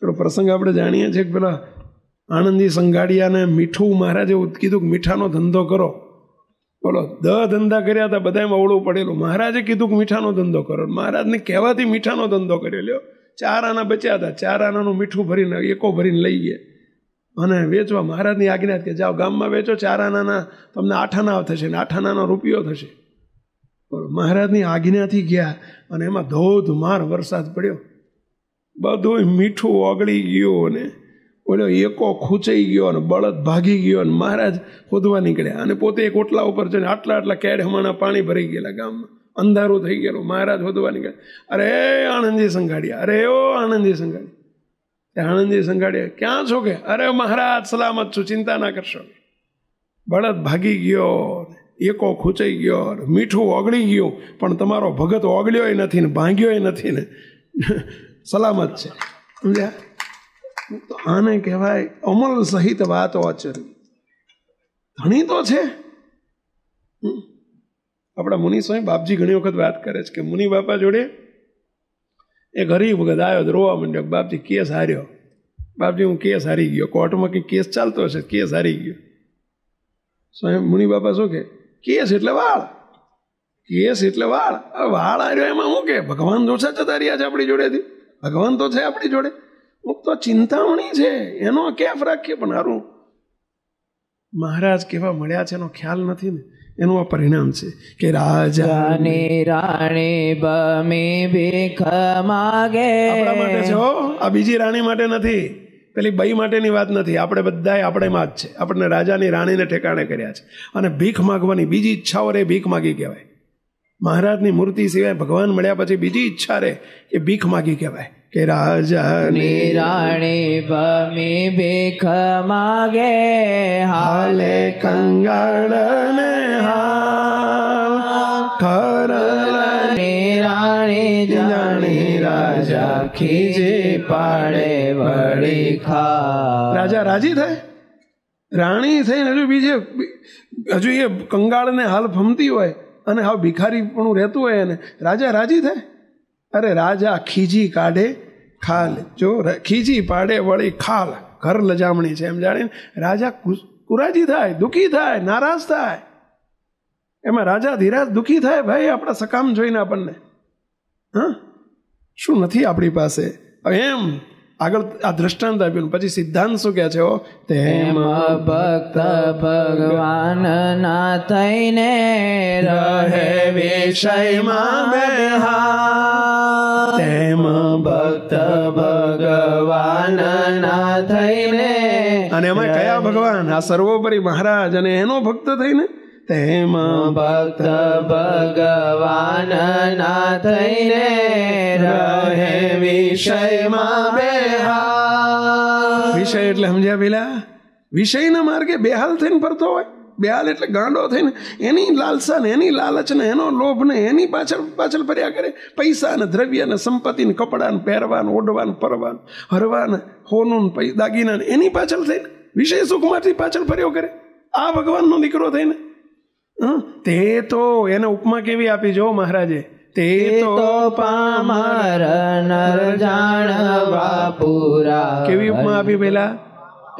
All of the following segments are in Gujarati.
પેલો પ્રસંગ આપણે જાણીએ છીએ કે પેલા આણંદી સંઘાડિયાને મીઠું મહારાજે કીધું કે મીઠાનો ધંધો કરો બોલો દ ધંધા કર્યા હતા બધામાં અવળું પડેલું મહારાજે કીધું કે મીઠાનો ધંધો કરો મહારાજને કહેવાથી મીઠાનો ધંધો કર્યો લ્યો ચાર આના બચ્યા હતા ચાર આનાનું મીઠું ભરીને એકો ભરીને લઈ ગયા અને વેચવા મહારાજની આજ્ઞા કે જાઓ ગામમાં વેચો ચાર આનાના તમને આઠ આના થશે ને આઠ રૂપિયો થશે મહારાજની આજ્ઞાથી ગયા અને એમાં ધોધમાર વરસાદ પડ્યો બધું મીઠું ઓગળી ગયું ને બોલ્યો એકો ખૂંચાઈ ગયો ને બળદ ભાગી ગયો ને મહારાજ ખોદવા નીકળ્યા અને પોતે એક ઓટલા ઉપર જઈને આટલા આટલા કેડહમાના પાણી ભરી ગયેલા ગામમાં અંધારું થઈ ગયેલું મહારાજ ખોદવા નીકળ્યા અરે આણંદજી સંઘાડ્યા અરે ઓ આણંદજી સંઘાડિયા આણંદજી સંઘાડિયા ક્યાં છો કે અરે મહારાજ સલામત છું ચિંતા ના કરશો બળદ ભાગી ગયો એકો ખૂંચાઈ ગયો મીઠું ઓગળી ગયું પણ તમારો ભગત ઓગળ્યોય નથી ને ભાંગ્યોય નથી ને સલામત છે સમજ્યા તો આને કહેવાય અમલ સહિત વાત ઓચરવી ધણી તો છે આપણા મુનિ સ્વામી બાપજી ઘણી વખત વાત કરે છે કે મુનિ બાપા જોડે એ ગરીબ વખત આવ્યો રોવા માંડ્યો બાપજી કેસ હાર્યો બાપજી હું કેસ હારી ગયો કોર્ટમાં કંઈ કેસ ચાલતો હશે કેસ હારી ગયો સ્વયં મુનિ બાપા શું કે કેસ એટલે વાળ કેસ એટલે વાળ વાળ હાર્યો એમાં હું કે ભગવાન જોશે જતા રહ્યા છે આપણી જોડેથી ભગવાન તો છે આપણી જોડે અમુક તો ચિંતામણી છે એનો કેફ રાખીએ પણ સારું મહારાજ કેવા મળ્યા છે એનો ખ્યાલ નથી ને એનું આ પરિણામ છે કે રાજાને રાણી બમે ભીખ માગે માટે છો આ બીજી રાણી માટે નથી પેલી બઈ માટેની વાત નથી આપણે બધાએ આપણેમાં જ છે આપણને રાજાની રાણીને ઠેકાણે કર્યા છે અને ભીખ માગવાની બીજી ઈચ્છાઓ રે ભીખ માગી કહેવાય મહારાજની મૂર્તિ સિવાય ભગવાન મળ્યા પછી બીજી ઈચ્છા રહે કે ભીખ માગી કહેવાય કે રાજા રાણે ભમે ભીખ માગે હાલે કંગણ ને ખર રાણે જાણે રાજા ખીજે પાડે વળી ખા રાજા રાજી થાય રાણી થઈને હજુ બીજે હજુ એ કંગાળને હાલ ફમતી હોય અને હા ભિખારીપણું રહેતું હોય એને રાજા રાજી થાય અરે રાજા ખીજી કાઢે ખાલ જો ખીજી પાડે વળી ખાલ ઘર લજામણી છે એમ જાણીને રાજા કુરાજી થાય દુઃખી થાય નારાજ થાય એમાં રાજા ધીરાજ દુઃખી થાય ભાઈ આપણા સકામ જોઈને આપણને હા શું નથી આપણી પાસે એમ આગળ આ દ્રષ્ટાંત આપ્યું પછી સિદ્ધાંત શું કહે છે તેમ ભક્ત ભગવાન ના થઈને રહે વિષયમાં તેમ ભક્ત ભગવાન ના થઈને અને એમાં કયા ભગવાન આ સર્વોપરી મહારાજ અને એનો ભક્ત થઈને તેમાં ભક્ત ભગવાન ના થઈને રહે વિષયમાં બેહાલ વિષય એટલે સમજ્યા પેલા વિષયના માર્ગે બેહાલ થઈને ફરતો હોય બેહાલ એટલે ગાંડો થઈને એની લાલસા ને એની લાલચ ને એનો લોભ ને એની પાછળ પાછળ ફર્યા કરે પૈસા ને દ્રવ્ય ને સંપત્તિ ને કપડાં પહેરવાન ઓઢવાન પરવાન હરવાન હોનું દાગીના એની પાછળ થઈને વિષય સુખમાંથી પાછળ ફર્યો કરે આ ભગવાનનો દીકરો થઈને તે તો એને ઉપમા કેવી આપી જો મહારાજે તે તો પામર નર જાણવા પૂરા કેવી ઉપમા આપી પેલા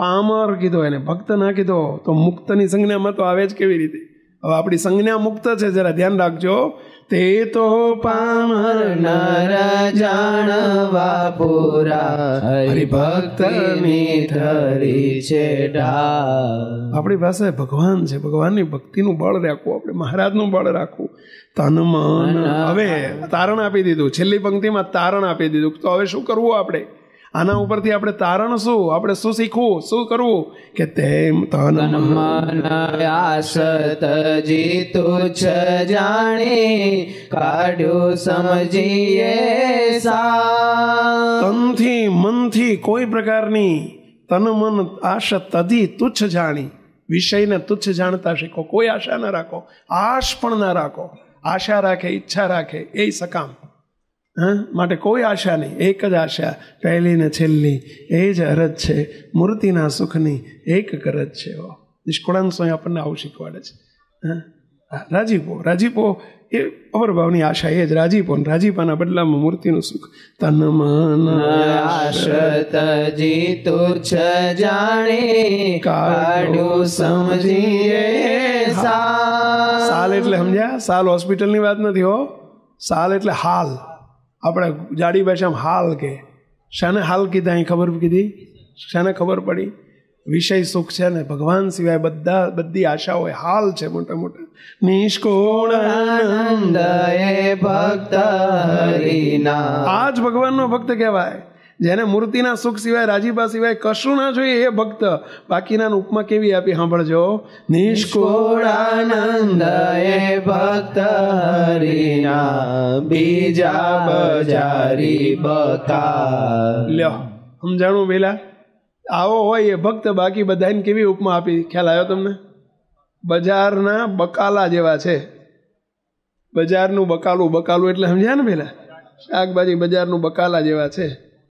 પામર કીધો એને ભક્ત ના કીધો તો મુક્તની સંજ્ઞામાં તો આવે જ કેવી રીતે હવે આપણી સંજ્ઞા મુક્ત છે જરા ધ્યાન રાખજો તે તો પામર નર જાણવા પૂરા હરિભક્ત મિથરી છે આપણી પાસે ભગવાન છે ભગવાનની ભક્તિનું બળ રાખવું આપણે મહારાજનું બળ રાખવું તન મન હવે તારણ આપી દીધું છેલ્લી પંક્તિમાં તારણ આપી દીધું તો હવે શું કરવું આપણે આના ઉપરથી આપણે તારણ શું આપણે શું શીખવું શું કરવું કે તેમ તન મન જીતુ છ જાણી કાઢ્યું સમજીએ તનથી મનથી કોઈ પ્રકારની તન મન આશ તદી તુચ્છ જાણી વિષયને તુચ્છ જાણતા શીખો કોઈ આશા ન રાખો આશ પણ ના રાખો આશા રાખે ઈચ્છા રાખે એ સકામ હા માટે કોઈ આશા નહીં એક જ આશા પહેલી ને છેલ્લી એ જ અરજ છે મૂર્તિના સુખની એક કરજ છે નિષ્કુળાન સ્વયં આપણને આવું શીખવાડે છે હા રાજીપો રાજીપો એ અવરભાવની આશા એ જ રાજીપો રાજીપાના બદલામાં મૂર્તિનું સુખ તન મન આશતજી તુચ્છ જાણે કાઢું સમજીએ સાલ એટલે સમજ્યા સાલ હોસ્પિટલની વાત નથી હો સાલ એટલે હાલ આપણે જાડી ભાષામાં હાલ કે શાને હાલ કીધા અહીં ખબર કીધી શાને ખબર પડી વિષય સુખ છે ને ભગવાન સિવાય બધા બધી આશાઓ હાલ છે મોટા મોટા નિષ્કોળ આનંદ ભક્ત આ જ ભગવાનનો ભક્ત કહેવાય જેને મૂર્તિના સુખ સિવાય રાજીબા સિવાય કશું ના જોઈએ એ ભક્ત બાકીના ઉપમા કેવી આપી સાંભળજો નિષ્કોળાનંદ એ ભક્ત હરિના બીજા બજારી બકા લ્યો સમજાણું પેલા આવો હોય એ ભક્ત બાકી બધાને કેવી ઉપમા આપી ખ્યાલ આવ્યો તમને બજારના બકાલા જેવા છે બજારનું બકાલું બકાલું એટલે સમજ્યા ને પેલા શાકભાજી બજારનું બકાલા જેવા છે